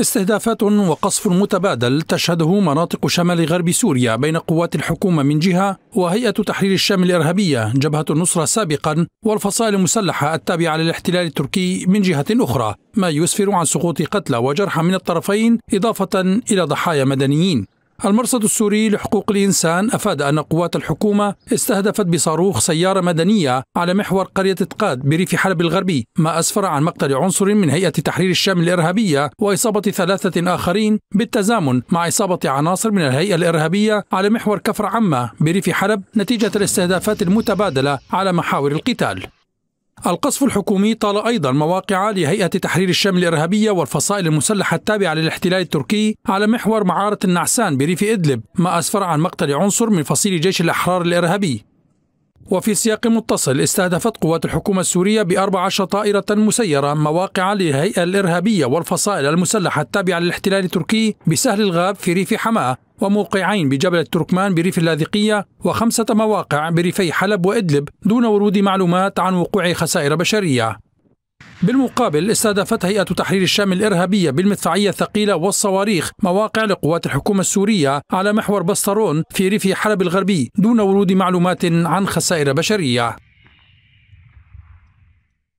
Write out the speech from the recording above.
استهدافات وقصف متبادل تشهده مناطق شمال غرب سوريا بين قوات الحكومة من جهة وهيئة تحرير الشام الإرهابية جبهة النصرة سابقا والفصائل المسلحة التابعة للاحتلال التركي من جهة أخرى ما يسفر عن سقوط قتلى وجرحى من الطرفين إضافة إلى ضحايا مدنيين المرصد السوري لحقوق الإنسان أفاد أن قوات الحكومة استهدفت بصاروخ سيارة مدنية على محور قرية تقاد بريف حلب الغربي ما أسفر عن مقتل عنصر من هيئة تحرير الشام الإرهابية وإصابة ثلاثة آخرين بالتزامن مع إصابة عناصر من الهيئة الإرهابية على محور كفر عمة بريف حلب نتيجة الاستهدافات المتبادلة على محاور القتال القصف الحكومي طال أيضا مواقع لهيئة تحرير الشام الإرهابية والفصائل المسلحة التابعة للاحتلال التركي على محور معارة النعسان بريف إدلب ما أسفر عن مقتل عنصر من فصيل جيش الأحرار الإرهابي وفي سياق متصل استهدفت قوات الحكومة السورية بأربعة طائرة مسيرة مواقع للهيئة الإرهابية والفصائل المسلحة التابعة للاحتلال التركي بسهل الغاب في ريف حماة وموقعين بجبل التركمان بريف اللاذقية وخمسة مواقع بريفي حلب وإدلب دون ورود معلومات عن وقوع خسائر بشرية بالمقابل استهدفت هيئة تحرير الشام الإرهابية بالمدفعية الثقيلة والصواريخ مواقع لقوات الحكومة السورية على محور بسترون في ريف حلب الغربي دون ورود معلومات عن خسائر بشرية